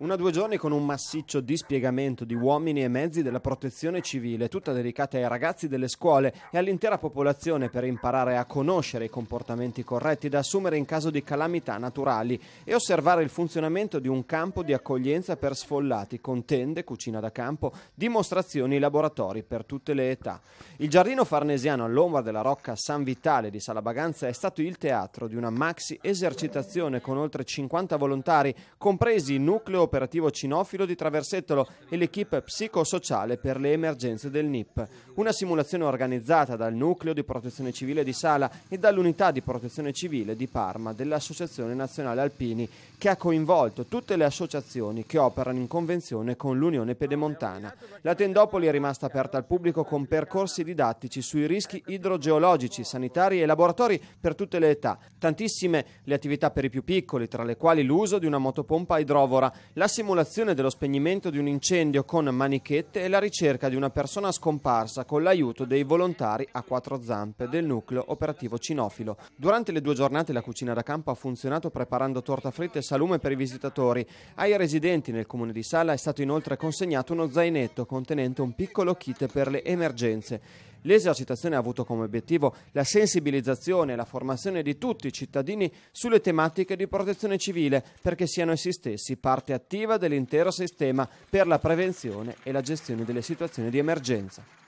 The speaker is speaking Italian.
Una due giorni con un massiccio dispiegamento di uomini e mezzi della protezione civile, tutta dedicata ai ragazzi delle scuole e all'intera popolazione per imparare a conoscere i comportamenti corretti da assumere in caso di calamità naturali e osservare il funzionamento di un campo di accoglienza per sfollati con tende, cucina da campo, dimostrazioni e laboratori per tutte le età. Il giardino farnesiano all'ombra della rocca San Vitale di Salabaganza è stato il teatro di una maxi esercitazione con oltre 50 volontari, compresi nucleo operativo Cinofilo di Traversettolo e l'equipe psicosociale per le emergenze del NIP. Una simulazione organizzata dal Nucleo di Protezione Civile di Sala e dall'Unità di Protezione Civile di Parma dell'Associazione Nazionale Alpini, che ha coinvolto tutte le associazioni che operano in convenzione con l'Unione Pedemontana. La Tendopoli è rimasta aperta al pubblico con percorsi didattici sui rischi idrogeologici, sanitari e laboratori per tutte le età. Tantissime le attività per i più piccoli, tra le quali l'uso di una motopompa idrovora, la simulazione dello spegnimento di un incendio con manichette e la ricerca di una persona scomparsa con l'aiuto dei volontari a quattro zampe del nucleo operativo cinofilo. Durante le due giornate la cucina da campo ha funzionato preparando torta fritta e salume per i visitatori. Ai residenti nel comune di Sala è stato inoltre consegnato uno zainetto contenente un piccolo kit per le emergenze. L'esercitazione ha avuto come obiettivo la sensibilizzazione e la formazione di tutti i cittadini sulle tematiche di protezione civile perché siano essi stessi parte attiva dell'intero sistema per la prevenzione e la gestione delle situazioni di emergenza.